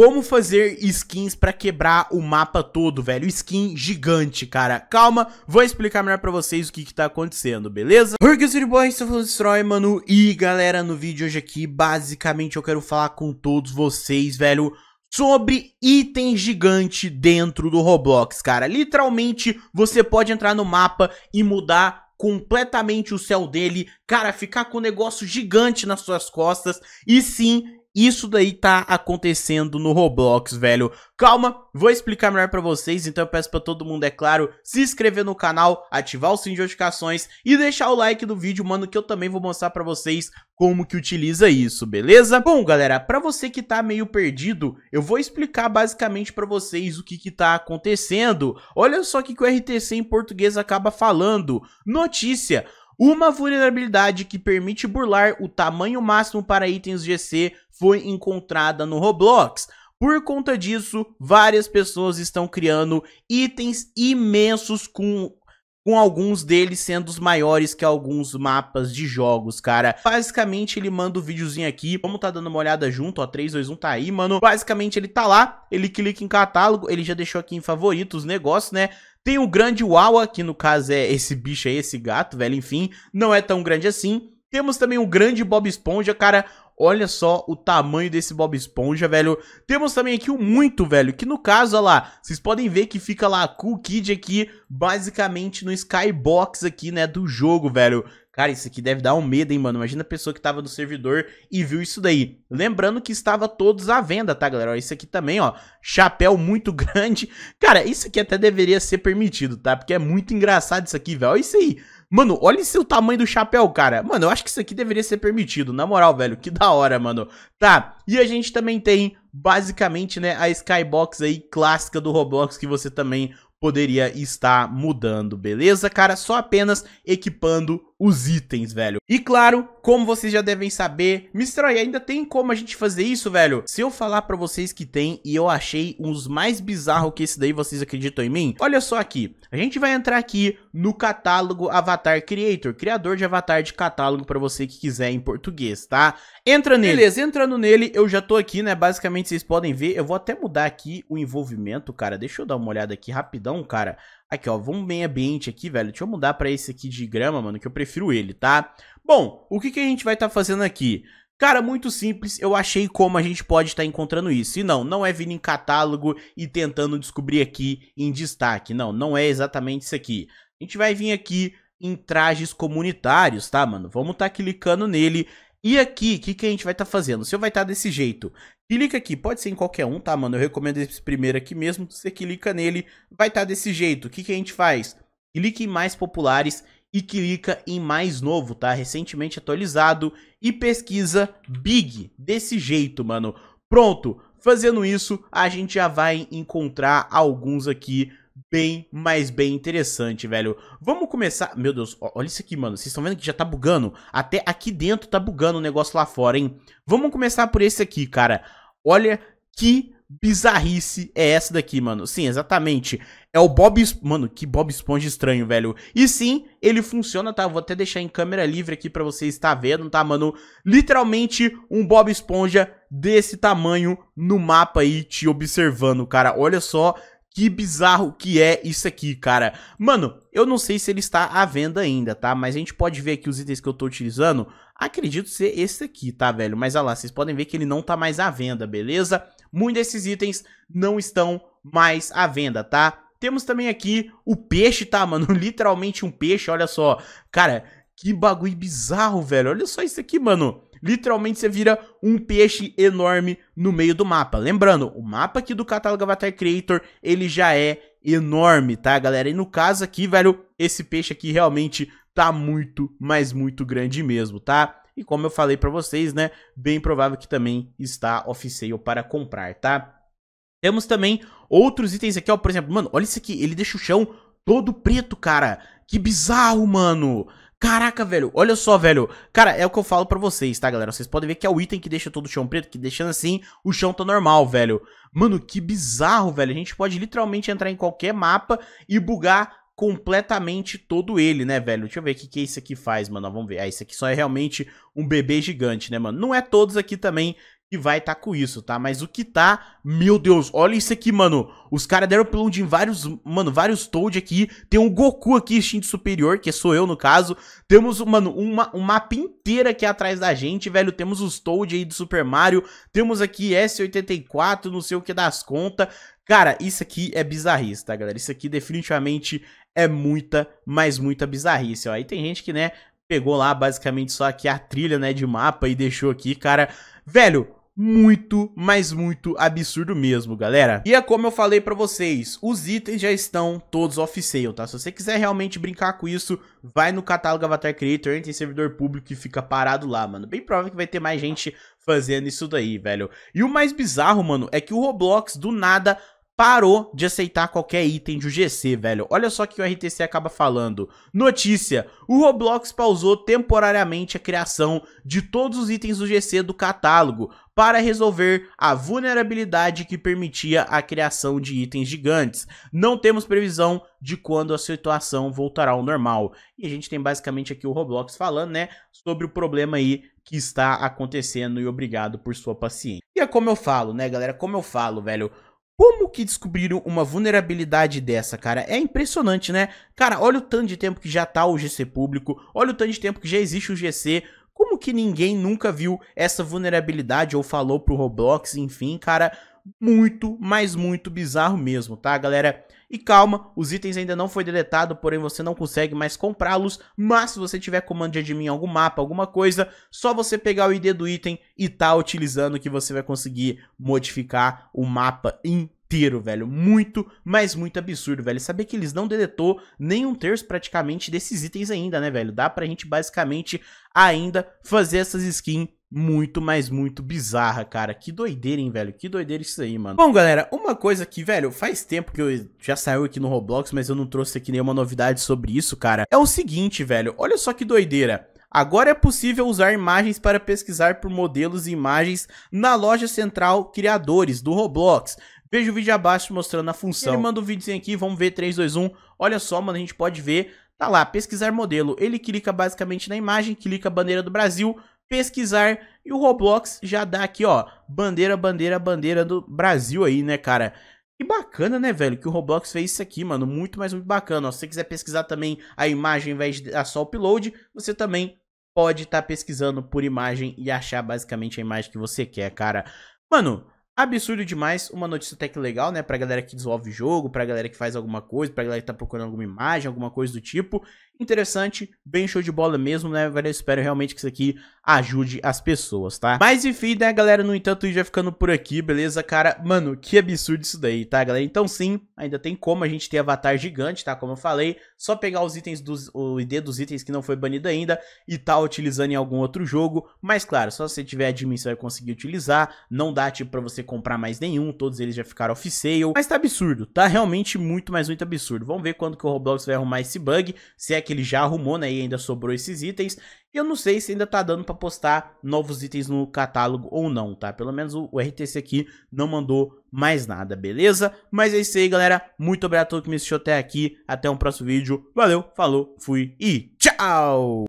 Como fazer skins para quebrar o mapa todo, velho? Skin gigante, cara. Calma, vou explicar melhor para vocês o que que tá acontecendo, beleza? Burger Boy, estou falando Destroy, mano. E galera, no vídeo hoje aqui, basicamente eu quero falar com todos vocês, velho sobre item gigante dentro do Roblox, cara. Literalmente, você pode entrar no mapa e mudar completamente o céu dele, cara, ficar com um negócio gigante nas suas costas, e sim, isso daí tá acontecendo no Roblox, velho. Calma, vou explicar melhor para vocês, então eu peço para todo mundo, é claro, se inscrever no canal, ativar o sininho de notificações e deixar o like do vídeo, mano, que eu também vou mostrar para vocês como que utiliza isso, beleza? Bom, galera, para você que tá meio perdido, eu vou explicar basicamente para vocês o que que tá acontecendo. Olha só o que, que o RTC em português acaba falando. Notícia, uma vulnerabilidade que permite burlar o tamanho máximo para itens GC foi encontrada no Roblox. Por conta disso, várias pessoas estão criando itens imensos com com alguns deles sendo os maiores que alguns mapas de jogos, cara. Basicamente, ele manda o um videozinho aqui, vamos tá dando uma olhada junto, ó, 3, 2, 1, tá aí, mano. Basicamente, ele tá lá, ele clica em catálogo, ele já deixou aqui em favoritos os negócios, né? Tem o grande Wawa, que no caso é esse bicho aí, esse gato, velho, enfim, não é tão grande assim. Temos também o grande Bob Esponja, cara, Olha só o tamanho desse Bob Esponja, velho. Temos também aqui o muito, velho, que no caso, olha lá, vocês podem ver que fica lá a Cool Kid aqui, basicamente no skybox aqui, né, do jogo, velho. Cara, isso aqui deve dar um medo, hein, mano? Imagina a pessoa que tava no servidor e viu isso daí. Lembrando que estava todos à venda, tá, galera? Ó, isso aqui também, ó, chapéu muito grande. Cara, isso aqui até deveria ser permitido, tá? Porque é muito engraçado isso aqui, velho. Olha isso aí. Mano, olha o tamanho do chapéu, cara. Mano, eu acho que isso aqui deveria ser permitido. Na moral, velho, que da hora, mano. Tá, e a gente também tem, basicamente, né, a skybox aí clássica do Roblox que você também poderia estar mudando, beleza, cara? Só apenas equipando os itens, velho. E claro, como vocês já devem saber, Mistroy, ainda tem como a gente fazer isso, velho? Se eu falar pra vocês que tem e eu achei uns mais bizarros que esse daí, vocês acreditam em mim? Olha só aqui, a gente vai entrar aqui no catálogo Avatar Creator, criador de avatar de catálogo pra você que quiser em português, tá? Entra nele. Beleza, entrando nele, eu já tô aqui, né? Basicamente, vocês podem ver, eu vou até mudar aqui o envolvimento, cara. Deixa eu dar uma olhada aqui rapidão, cara. Aqui, ó, vamos bem ambiente aqui, velho. Deixa eu mudar pra esse aqui de grama, mano, que eu prefiro ele, tá? Bom, o que, que a gente vai estar tá fazendo aqui? Cara, muito simples, eu achei como a gente pode estar tá encontrando isso. E não, não é vir em catálogo e tentando descobrir aqui em destaque. Não, não é exatamente isso aqui. A gente vai vir aqui em trajes comunitários, tá, mano? Vamos estar tá clicando nele e aqui, o que, que a gente vai estar tá fazendo? Se eu vai estar tá desse jeito, clica aqui, pode ser em qualquer um, tá, mano? Eu recomendo esse primeiro aqui mesmo, você clica nele, vai estar tá desse jeito. O que, que a gente faz? Clica em mais populares e clica em mais novo, tá? Recentemente atualizado e pesquisa Big, desse jeito, mano. Pronto, fazendo isso, a gente já vai encontrar alguns aqui bem, mas bem interessante, velho. Vamos começar... Meu Deus, olha isso aqui, mano. Vocês estão vendo que já tá bugando? Até aqui dentro tá bugando o negócio lá fora, hein? Vamos começar por esse aqui, cara. Olha que bizarrice é essa daqui, mano. Sim, exatamente. É o Bob... Mano, que Bob Esponja estranho, velho. E sim, ele funciona, tá? Vou até deixar em câmera livre aqui pra você estar vendo, tá, mano? Literalmente um Bob Esponja desse tamanho no mapa aí, te observando, cara. Olha só que bizarro que é isso aqui, cara. Mano, eu não sei se ele está à venda ainda, tá? Mas a gente pode ver aqui os itens que eu tô utilizando. Acredito ser esse aqui, tá, velho? Mas olha lá, vocês podem ver que ele não tá mais à venda, beleza? Muitos desses itens não estão mais à venda, tá? Temos também aqui o peixe, tá, mano? Literalmente um peixe, olha só. Cara, que bagulho bizarro, velho. Olha só isso aqui, mano. Literalmente você vira um peixe enorme no meio do mapa. Lembrando, o mapa aqui do catálogo Avatar Creator, ele já é enorme, tá, galera? E no caso aqui, velho, esse peixe aqui realmente tá muito, mas muito grande mesmo, tá? E como eu falei para vocês, né, bem provável que também está off-sale para comprar, tá? Temos também outros itens aqui, ó, por exemplo, mano, olha isso aqui, ele deixa o chão todo preto, cara. Que bizarro, mano. Caraca, velho, olha só, velho. Cara, é o que eu falo pra vocês, tá, galera? Vocês podem ver que é o item que deixa todo o chão preto, que deixando assim, o chão tá normal, velho. Mano, que bizarro, velho. A gente pode literalmente entrar em qualquer mapa e bugar completamente todo ele, né, velho? Deixa eu ver o que, que esse aqui faz, mano. Vamos ver. Ah, esse aqui só é realmente um bebê gigante, né, mano? Não é todos aqui também que vai estar tá com isso, tá? Mas o que tá, meu Deus, olha isso aqui, mano. Os caras deram pelo de vários, mano, vários Toad aqui. Tem um Goku aqui, extinto Superior, que sou eu no caso. Temos, mano, uma, um mapa inteiro aqui atrás da gente, velho. Temos os Toad aí do Super Mario. Temos aqui S84, não sei o que das contas. Cara, isso aqui é bizarrice, tá, galera? Isso aqui definitivamente é muita, mas muita bizarrice, ó. Aí tem gente que, né, pegou lá basicamente só aqui a trilha, né, de mapa e deixou aqui, cara. Velho, muito, mas muito absurdo mesmo, galera. E é como eu falei pra vocês, os itens já estão todos off-sale, tá? Se você quiser realmente brincar com isso, vai no catálogo Avatar Creator, entra em servidor público e fica parado lá, mano. Bem provável que vai ter mais gente fazendo isso daí, velho. E o mais bizarro, mano, é que o Roblox, do nada, parou de aceitar qualquer item do GC, velho. Olha só o que o RTC acaba falando. Notícia: o Roblox pausou temporariamente a criação de todos os itens do GC do catálogo para resolver a vulnerabilidade que permitia a criação de itens gigantes. Não temos previsão de quando a situação voltará ao normal. E a gente tem basicamente aqui o Roblox falando, né, sobre o problema aí que está acontecendo e obrigado por sua paciência. E é como eu falo, né, galera? Como eu falo, velho. Como que descobriram uma vulnerabilidade dessa, cara? É impressionante, né? Cara, olha o tanto de tempo que já tá o GC público, olha o tanto de tempo que já existe o GC. Como que ninguém nunca viu essa vulnerabilidade ou falou pro Roblox, enfim, cara? muito, mas muito bizarro mesmo, tá, galera? E calma, os itens ainda não foi deletado, porém você não consegue mais comprá-los, mas se você tiver comando de admin em algum mapa, alguma coisa, só você pegar o ID do item e tá utilizando que você vai conseguir modificar o mapa inteiro inteiro, velho. Muito, mas muito absurdo, velho. Saber que eles não deletou nem um terço praticamente desses itens ainda, né, velho? Dá pra gente basicamente ainda fazer essas skins muito, mas muito bizarra, cara. Que doideira, hein, velho? Que doideira isso aí, mano. Bom, galera, uma coisa que, velho, faz tempo que eu já saiu aqui no Roblox, mas eu não trouxe aqui nenhuma novidade sobre isso, cara. É o seguinte, velho, olha só que doideira. Agora é possível usar imagens para pesquisar por modelos e imagens na loja central Criadores do Roblox. Veja o vídeo abaixo mostrando a função. Ele manda o um aqui, vamos ver 3, 2, 1. Olha só, mano, a gente pode ver Tá lá, pesquisar modelo. Ele clica basicamente na imagem, clica a bandeira do Brasil, pesquisar. E o Roblox já dá aqui, ó, bandeira, bandeira, bandeira do Brasil aí, né, cara? Que bacana, né, velho? Que o Roblox fez isso aqui, mano. Muito, mais muito bacana. Ó, se você quiser pesquisar também a imagem ao invés de dar só upload, você também pode estar tá pesquisando por imagem e achar basicamente a imagem que você quer, cara. Mano, Absurdo demais, uma notícia até que legal, né? Pra galera que desenvolve jogo, pra galera que faz alguma coisa, pra galera que tá procurando alguma imagem, alguma coisa do tipo. Interessante, bem show de bola mesmo, né, Eu espero realmente que isso aqui ajude as pessoas, tá? Mas enfim, né, galera? No entanto, o já ficando por aqui, beleza, cara? Mano, que absurdo isso daí, tá, galera? Então sim, ainda tem como a gente ter avatar gigante, tá? Como eu falei, só pegar os itens, dos, o ID dos itens que não foi banido ainda e tá utilizando em algum outro jogo. Mas claro, só se você tiver admin, você vai conseguir utilizar. Não dá, tipo, pra você comprar mais nenhum, todos eles já ficaram off-sale. Mas tá absurdo, tá realmente muito, mas muito absurdo. Vamos ver quando que o Roblox vai arrumar esse bug, se é que ele já arrumou, né, e ainda sobrou esses itens. Eu não sei se ainda tá dando para postar novos itens no catálogo ou não, tá? Pelo menos o RTC aqui não mandou mais nada, beleza? Mas é isso aí, galera. Muito obrigado a todo que me assistiu até aqui. Até um próximo vídeo. Valeu, falou, fui e tchau!